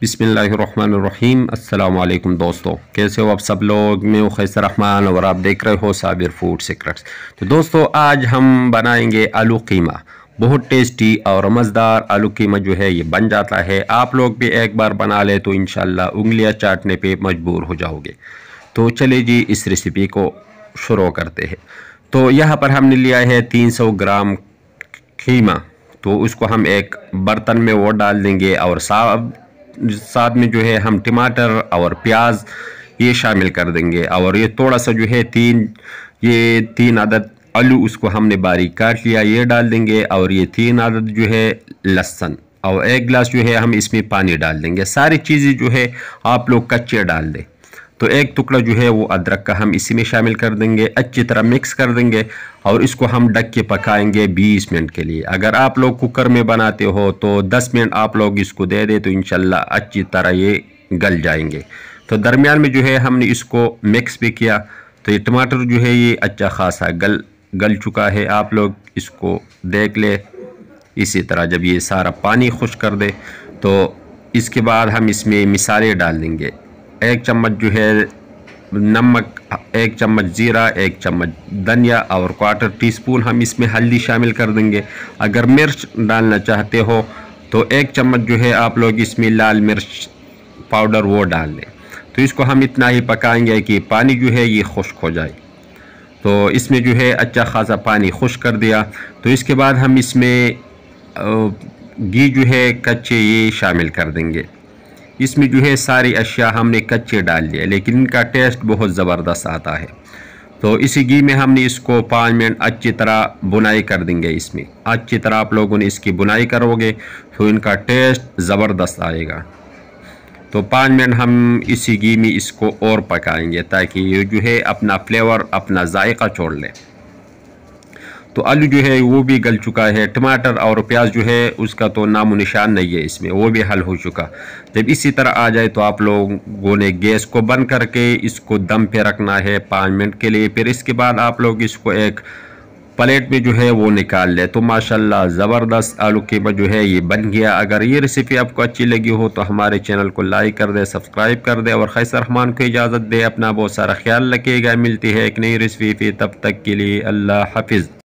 बिसमीम अल्लाम दोस्तों कैसे हो आप सब लोग मैं खैसर रहमान और आप देख रहे हो साबिर फूड सीक्रेट्स तो दोस्तों आज हम बनाएंगे आलू कीमा बहुत टेस्टी और मज़ेदार आलू कीमा जो है ये बन जाता है आप लोग भी एक बार बना ले तो इन उंगलियां चाटने पे मजबूर हो जाओगे तो चले जी इस रेसिपी को शुरू करते हैं तो यहाँ पर हमने लिया है सौ ग्राम खीमा तो उसको हम एक बर्तन में वो डाल देंगे और साफ साथ में जो है हम टमाटर और प्याज ये शामिल कर देंगे और ये थोड़ा सा जो है तीन ये तीन आदत आलू उसको हमने बारीक काट लिया ये डाल देंगे और ये तीन आदत जो है लहसन और एक गिलास जो है हम इसमें पानी डाल देंगे सारी चीज़ें जो है आप लोग कच्चे डाल दें तो एक टुकड़ा जो है वो अदरक का हम इसी में शामिल कर देंगे अच्छी तरह मिक्स कर देंगे और इसको हम ढक के पकाएंगे 20 मिनट के लिए अगर आप लोग कुकर में बनाते हो तो 10 मिनट आप लोग इसको दे दें तो इनशाला अच्छी तरह ये गल जाएंगे तो दरमियान में जो है हमने इसको मिक्स भी किया तो ये टमाटर जो है ये अच्छा खासा गल गल चुका है आप लोग इसको देख ले इसी तरह जब ये सारा पानी खुश कर दे तो इसके बाद हम इसमें मिसाले डाल देंगे एक चम्मच जो है नमक एक चम्मच ज़ीरा एक चम्मच धनिया और क्वार्टर टी स्पून हम इसमें हल्दी शामिल कर देंगे अगर मिर्च डालना चाहते हो तो एक चम्मच जो है आप लोग इसमें लाल मिर्च पाउडर वो डाल लें तो इसको हम इतना ही पकाएंगे कि पानी जो है ये खुश्क हो जाए तो इसमें जो है अच्छा खासा पानी खुश्क कर दिया तो इसके बाद हम इसमें घी जो है कच्चे ये शामिल कर देंगे इसमें जो है सारी अशिया हमने कच्चे डाल दिए लेकिन इनका टेस्ट बहुत ज़बरदस्त आता है तो इसी घी में हमने इसको पाँच मिनट अच्छी तरह बुनाई कर देंगे इसमें अच्छी तरह आप लोगों ने इसकी बुनाई करोगे तो इनका टेस्ट ज़बरदस्त आएगा तो पाँच मिनट हम इसी घी में इसको और पकाएंगे ताकि ये जो है अपना फ्लेवर अपना जायका छोड़ लें तो आलू जो है वो भी गल चुका है टमाटर और प्याज जो है उसका तो नामो निशान नहीं है इसमें वो भी हल हो चुका जब इसी तरह आ जाए तो आप लोगों ने गैस को बंद करके इसको दम पे रखना है पाँच मिनट के लिए फिर इसके बाद आप लोग इसको एक प्लेट में जो है वो निकाल ले तो माशाल्लाह ज़बरदस्त आलू कीमा जो है ये बन गया अगर ये रेसिपी आपको अच्छी लगी हो तो हमारे चैनल को लाइक कर दे सब्सक्राइब कर दे और खैसर रहमान को इजाज़त दे अपना बहुत सारा ख्याल रखिएगा मिलती है एक नई रेसिपी तब तक के लिए अल्लाह हाफिज़